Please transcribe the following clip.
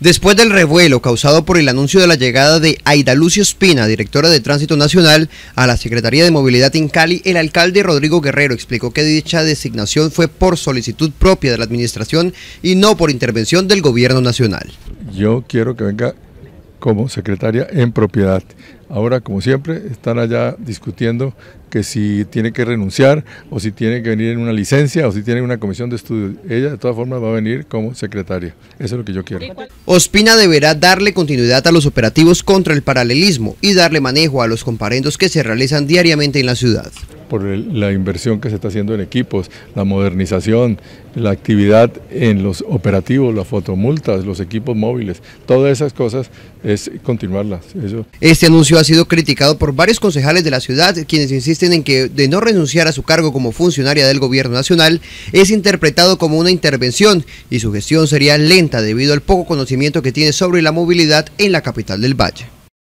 Después del revuelo causado por el anuncio de la llegada de Aida Lucio Espina, directora de Tránsito Nacional, a la Secretaría de Movilidad en Cali, el alcalde Rodrigo Guerrero explicó que dicha designación fue por solicitud propia de la administración y no por intervención del gobierno nacional. Yo quiero que venga como secretaria en propiedad. Ahora, como siempre, están allá discutiendo que si tiene que renunciar o si tiene que venir en una licencia o si tiene una comisión de estudios. Ella de todas formas va a venir como secretaria. Eso es lo que yo quiero. Ospina deberá darle continuidad a los operativos contra el paralelismo y darle manejo a los comparendos que se realizan diariamente en la ciudad por la inversión que se está haciendo en equipos, la modernización, la actividad en los operativos, las fotomultas, los equipos móviles, todas esas cosas es continuarlas. Este anuncio ha sido criticado por varios concejales de la ciudad, quienes insisten en que de no renunciar a su cargo como funcionaria del gobierno nacional es interpretado como una intervención y su gestión sería lenta debido al poco conocimiento que tiene sobre la movilidad en la capital del Valle.